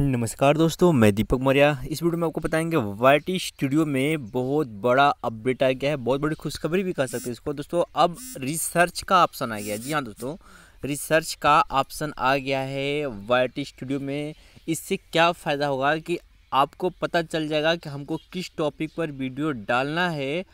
नमस्कार दोस्तों मैं दीपक मौर्या इस वीडियो में आपको बताएंगे वाई स्टूडियो में बहुत बड़ा अपडेट आ गया है बहुत बड़ी खुशखबरी भी कह सकते हैं इसको दोस्तों अब रिसर्च का ऑप्शन आ गया है जी हाँ दोस्तों रिसर्च का ऑप्शन आ गया है वाई स्टूडियो में इससे क्या फ़ायदा होगा कि आपको पता चल जाएगा कि हमको किस टॉपिक पर वीडियो डालना है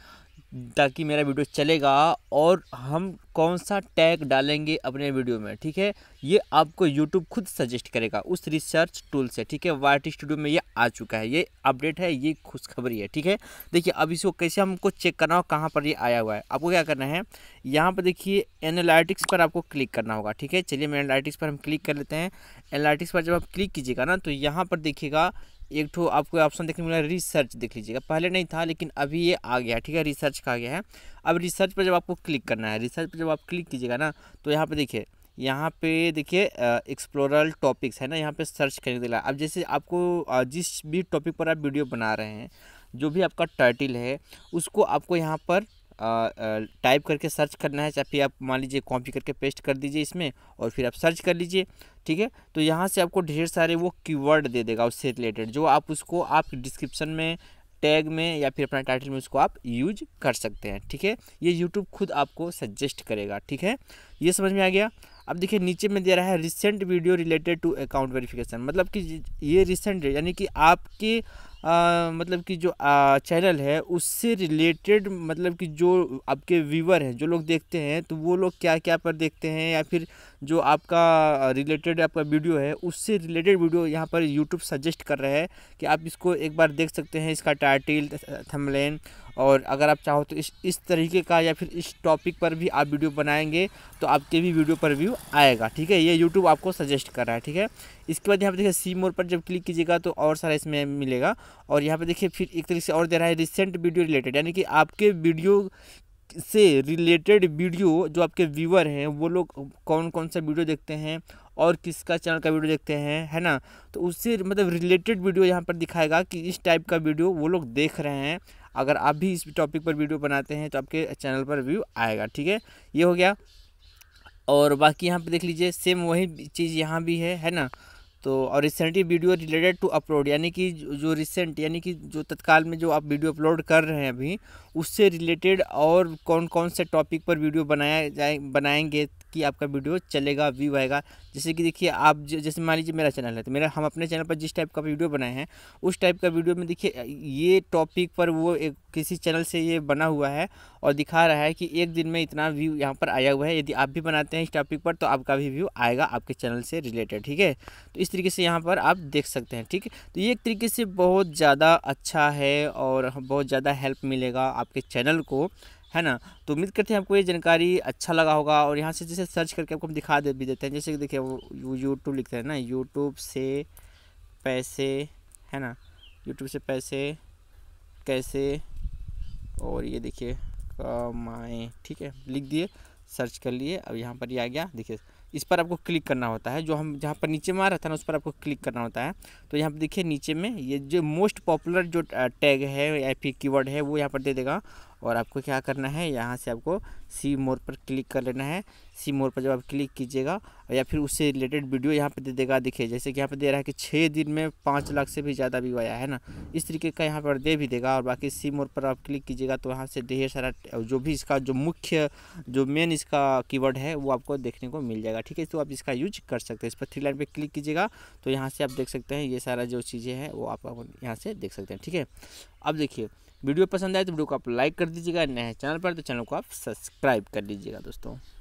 ताकि मेरा वीडियो चलेगा और हम कौन सा टैग डालेंगे अपने वीडियो में ठीक है ये आपको यूट्यूब खुद सजेस्ट करेगा उस रिसर्च टूल से ठीक है वाई स्टूडियो में ये आ चुका है ये अपडेट है ये खुशखबरी है ठीक है देखिए अब इसको कैसे हमको चेक करना हो कहाँ पर ये आया हुआ है आपको क्या करना है यहाँ पर देखिए एनालिटिक्स पर आपको क्लिक करना होगा ठीक है चलिए मैं एनालिटिक्स पर हम क्लिक कर लेते हैं एनालिटिक्स पर जब आप क्लिक कीजिएगा ना तो यहाँ पर देखिएगा एक ठो आपको ऑप्शन देखने मिला मिला रिसर्च देख लीजिएगा पहले नहीं था लेकिन अभी ये आ गया ठीक है रिसर्च का आ गया है अब रिसर्च पर जब आपको क्लिक करना है रिसर्च पर जब आप क्लिक कीजिएगा ना तो यहाँ पर देखिए यहाँ पे देखिए एक्सप्लोरल टॉपिक्स है ना यहाँ पे सर्च करने के लिए अब जैसे आपको जिस भी टॉपिक पर आप वीडियो बना रहे हैं जो भी आपका टाइटल है उसको आपको यहाँ पर टाइप करके सर्च करना है चाहे फिर आप मान लीजिए कॉपी करके पेस्ट कर दीजिए इसमें और फिर आप सर्च कर लीजिए ठीक है तो यहाँ से आपको ढेर सारे वो कीवर्ड दे देगा उससे रिलेटेड जो आप उसको आप डिस्क्रिप्शन में टैग में या फिर अपना टाइटल में उसको आप यूज कर सकते हैं ठीक है ये यूट्यूब खुद आपको सजेस्ट करेगा ठीक है ये समझ में आ गया अब देखिए नीचे में दे रहा है recent video related to account verification मतलब कि ये रिसेंट यानी कि आपके आ, मतलब कि जो आ, चैनल है उससे रिलेटेड मतलब कि जो आपके व्यूवर हैं जो लोग देखते हैं तो वो लोग क्या क्या पर देखते हैं या फिर जो आपका रिलेटेड आपका वीडियो है उससे रिलेटेड वीडियो यहाँ पर यूट्यूब सजेस्ट कर रहा है कि आप इसको एक बार देख सकते हैं इसका टाइटिल थमलेन और अगर आप चाहो तो इस इस तरीके का या फिर इस टॉपिक पर भी आप वीडियो बनाएंगे तो आपके भी वीडियो पर व्यू आएगा ठीक है ये यूट्यूब आपको सजेस्ट कर रहा है ठीक है इसके बाद यहाँ पर देखिए सी मोर पर जब क्लिक कीजिएगा तो और सारा इसमें मिलेगा और यहाँ पर देखिए फिर एक तरीके से और दे रहा है रिसेंट वीडियो रिलेटेड यानी कि आपके वीडियो से रिलेटेड वीडियो जो आपके व्यूअर हैं वो लोग कौन कौन सा वीडियो देखते हैं और किसका चैनल का वीडियो देखते हैं है ना तो उससे मतलब रिलेटेड वीडियो यहाँ पर दिखाएगा कि इस टाइप का वीडियो वो लोग देख रहे हैं अगर आप भी इस टॉपिक पर वीडियो बनाते हैं तो आपके चैनल पर व्यू आएगा ठीक है ये हो गया और बाकी यहाँ पे देख लीजिए सेम वही चीज़ यहाँ भी है है ना तो और recently video related to upload यानी कि जो रिसेंट यानी कि जो तत्काल में जो आप वीडियो अपलोड कर रहे हैं अभी उससे रिलेटेड और कौन कौन से टॉपिक पर वीडियो बनाया जाए बनाएंगे कि आपका वीडियो चलेगा व्यू आएगा जैसे कि देखिए आप जैसे मान लीजिए मेरा चैनल है तो मेरा हम अपने चैनल पर जिस टाइप का वीडियो बनाए हैं उस टाइप का वीडियो में देखिए ये टॉपिक पर वो एक किसी चैनल से ये बना हुआ है और दिखा रहा है कि एक दिन में इतना व्यू यहाँ पर आया हुआ है यदि आप भी बनाते हैं इस टॉपिक पर तो आपका भी व्यू आएगा आपके चैनल से रिलेटेड ठीक है तो इस तरीके से यहाँ पर आप देख सकते हैं ठीक है तो ये एक तरीके से बहुत ज़्यादा अच्छा है और बहुत ज़्यादा हेल्प मिलेगा आपके चैनल को है ना तो उम्मीद करते हैं आपको ये जानकारी अच्छा लगा होगा और यहाँ से जैसे सर्च करके आपको हम दिखा दे भी देते हैं जैसे कि देखिए वो यूट्यूब लिखते हैं ना यूट्यूब से पैसे है ना यूट्यूब से पैसे कैसे और ये देखिए कमाएँ ठीक है लिख दिए सर्च कर लिए अब यहाँ पर ये आ गया देखिए इस पर आपको क्लिक करना होता है जो हम जहाँ पर नीचे में आ रहा था ना उस पर आपको क्लिक करना होता है तो यहाँ पर देखिए नीचे में ये जो मोस्ट पॉपुलर जो टैग है या फिर कीवर्ड है वो यहाँ पर दे देगा और आपको क्या करना है यहाँ से आपको सी मोर पर क्लिक कर लेना है सी मोर पर जब आप क्लिक कीजिएगा या फिर उससे रिलेटेड वीडियो यहाँ पे दे देगा देखिए जैसे कि यहाँ पे दे रहा है कि छः दिन में पाँच लाख से भी ज़्यादा व्यू आया है ना इस तरीके का यहाँ पर दे भी देगा और बाकी सी मोर पर आप क्लिक कीजिएगा तो वहाँ से ढेर सारा जो भी इसका जो मुख्य जो मेन इसका कीवर्ड है वो आपको देखने को मिल जाएगा ठीक है तो आप इसका यूज कर सकते हैं इस पर थ्री लाइन पर क्लिक कीजिएगा तो यहाँ से आप देख सकते हैं ये सारा जो चीज़ें हैं वो आप यहाँ से देख सकते हैं ठीक है अब देखिए वीडियो पसंद आए तो वीडियो को आप लाइक कर दीजिएगा नए चैनल पर तो चैनल को आप सब्सक्राइब सब्सक्राइब कर लीजिएगा दोस्तों